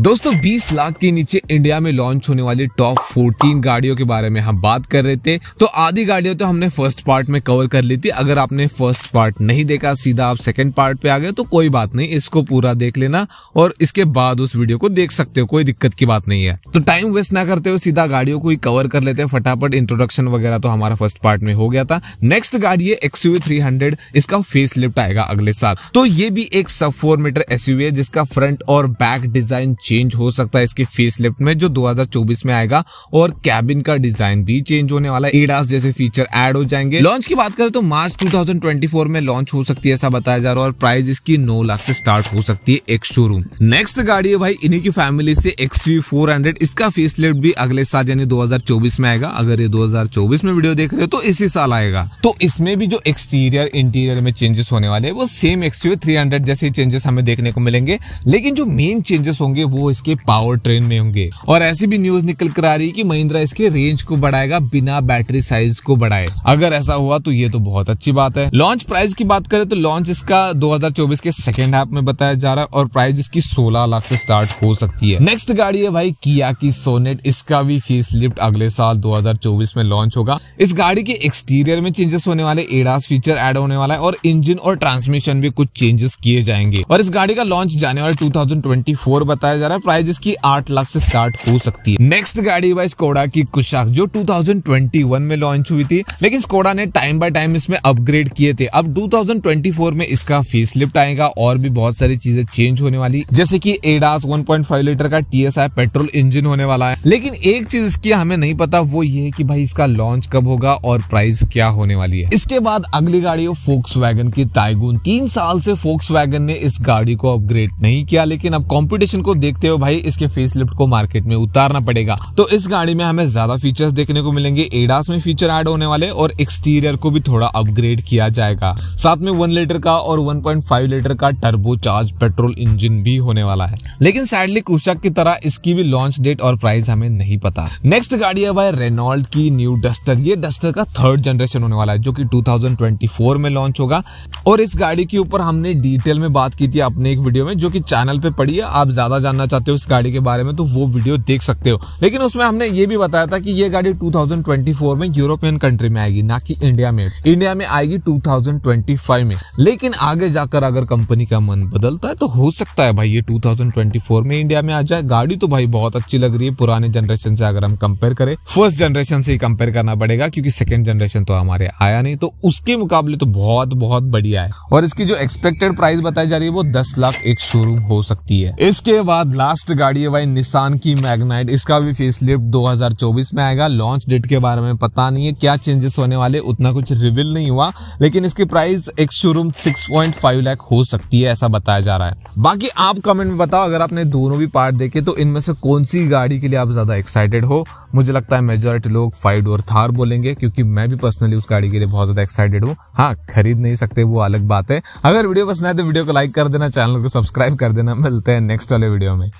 दोस्तों 20 लाख के नीचे इंडिया में लॉन्च होने वाली टॉप 14 गाड़ियों के बारे में हम बात कर रहे थे तो आधी गाड़ियों तो हमने फर्स्ट पार्ट में कवर कर ली थी अगर आपने फर्स्ट पार्ट नहीं देखा सीधा आप सेकंड पार्ट पे आ गए तो कोई बात नहीं इसको पूरा देख लेना और इसके बाद उस वीडियो को देख सकते हो कोई दिक्कत की बात नहीं है तो टाइम वेस्ट ना करते हुए सीधा गाड़ियों को ही कवर कर लेते हैं फटाफट इंट्रोडक्शन वगैरह तो हमारा फर्स्ट पार्ट में हो गया था नेक्स्ट गाड़ी है एक्सयूवी थ्री इसका फेस आएगा अगले साल तो ये भी एक सब फोर मीटर एसयूवी है जिसका फ्रंट और बैक डिजाइन चेंज हो सकता है इसके फेस लिफ्ट में जो 2024 में आएगा और कैबिन का डिजाइन भी चेंज होने वाला है एडास जैसे फीचर एड हो जाएंगे लॉन्च की बात करें तो मार्च 2024 में लॉन्च हो सकती है ऐसा बताया जा रहा है और प्राइस इसकी नौ लाख से स्टार्ट हो सकती है एक शोरूम नेक्स्ट गाड़ी है भाई इन्हीं की फैमिली से एक्स इसका फेस भी अगले साल यानी दो में आएगा अगर ये दो में वीडियो देख रहे हो तो इसी साल आएगा तो इसमें भी जो एक्सटीरियर इंटीरियर में चेंजेस होने वाले वो सेम एक्सटीरियर 300 जैसे चेंजेस हमें देखने को मिलेंगे लेकिन जो मेन चेंजेस होंगे वो इसके पावर ट्रेन में होंगे और ऐसी भी न्यूज निकल कर आ रही है की महिंद्रा इसके रेंज को बढ़ाएगा बिना बैटरी साइज को बढ़ाए अगर ऐसा हुआ तो ये तो बहुत अच्छी बात है लॉन्च प्राइस की बात करें तो लॉन्च इसका 2024 के सेकेंड हाफ में बताया जा रहा है और प्राइस इसकी 16 लाख से स्टार्ट हो सकती है नेक्स्ट गाड़ी है भाई किया की सोनेट इसका भी फीस लिफ्ट अगले साल 2024 में लॉन्च होगा इस गाड़ी के एक्सटीरियर में चेंजेस होने वाले एडास फीचर एड होने वाला है और इंजन और ट्रांसमिशन भी कुछ चेंजेस किए जाएंगे और इस गाड़ी का लॉन्च जाने वाले टू बताया जा रहा है प्राइस इसकी आठ लाख से स्टार्ट हो सकती है नेक्स्ट गाड़ी वाइज कोडा की कुशाक जो 2021 में लॉन्च हुई थी लेकिन स्कोडा ने टाइम बाय टाइम इसमें अपग्रेड किए थे अब 2024 में इसका फीस लिफ्ट आएगा और भी बहुत सारी चीजें चेंज होने वाली जैसे की एडास वन लीटर का टीएसआई पेट्रोल इंजिन होने वाला है लेकिन एक चीज इसकी हमें नहीं पता वो ये है की भाई इसका लॉन्च कब होगा और प्राइस क्या होने वाली है इसके बाद अगली गाड़ी हो फोक्स की ताइगुन तीन साल से फोक्स वैगन ने इस गाड़ी को अपग्रेड नहीं किया लेकिन अब कंपटीशन को देख देखते हो भाई इसके फेस को मार्केट में उतारना पड़ेगा तो इस गाड़ी में हमें ज्यादा फीचर्स देखने को मिलेंगे एडास में फीचर एड होने वाले और एक्सटीरियर को भी थोड़ा अपग्रेड किया जाएगा साथ में वन लीटर का और वन लीटर का टर्बो चार्ज पेट्रोल इंजिन भी होने वाला है लेकिन सैडली कुशक की तरह इसकी भी लॉन्च डेट और प्राइस हमें नहीं पता नेक्स्ट गाड़ी है भाई रेनॉल्ड की न्यू डस्टर ये डस्टर का थर्ड जनरेशन होने वाला है जो कि 2024 में लॉन्च होगा और इस गाड़ी के ऊपर हमने डिटेल में बात की थी अपने एक वीडियो में जो कि चैनल पे पड़ी है आप ज्यादा जानना जानना चाहते हो उस गाड़ी के बारे में तो वो वीडियो देख सकते हो लेकिन उसमें हमने ये भी बताया था कि ये गाड़ी 2024 में यूरोपियन कंट्री में आएगी ना कि इंडिया में इंडिया में आएगी 2025 में लेकिन आगे जाकर अगर कंपनी का मन बदलता है तो हो सकता है भाई ये 2024 में इंडिया में आ जाए गाड़ी तो भाई बहुत अच्छी लग रही है पुराने जनरेशन से अगर हम कंपेयर करें फर्स्ट जनरेशन से ही कंपेयर करना पड़ेगा क्योंकि सेकेंड जनरेशन तो हमारे आया नहीं तो उसके मुकाबले तो बहुत बहुत बढ़िया है और इसकी जो एक्सपेक्टेड प्राइस बताई जा रही है वो दस लाख एक शोरूम हो सकती है इसके बाद लास्ट गाड़ी है भाई निशान की मैगनाइट इसका भी फेस लिफ्ट दो में आएगा लॉन्च डेट के बारे में पता नहीं है क्या चेंजेस होने वाले उतना कुछ रिविल नहीं हुआ लेकिन इसकी प्राइस एक शोरूम फाइव लाख हो सकती है ऐसा बताया जा रहा है बाकी आप कमेंट में बताओ अगर आपने दोनों भी पार्ट देखे तो इनमें से कौन सी गाड़ी के लिए आप ज्यादा एक्साइटेड हो मुझे लगता है मेजोरिटी लोग फाइव डोर थार बोलेंगे क्योंकि मैं भी पर्सनली उस गाड़ी के लिए बहुत ज्यादा एक्साइटेड हूँ हाँ खरीद नहीं सकते वो अलग बात है अगर वीडियो पसंद आए तो वीडियो को लाइक कर देना चैनल को सब्सक्राइब कर देना मिलते हैं नेक्स्ट वाले वीडियो में family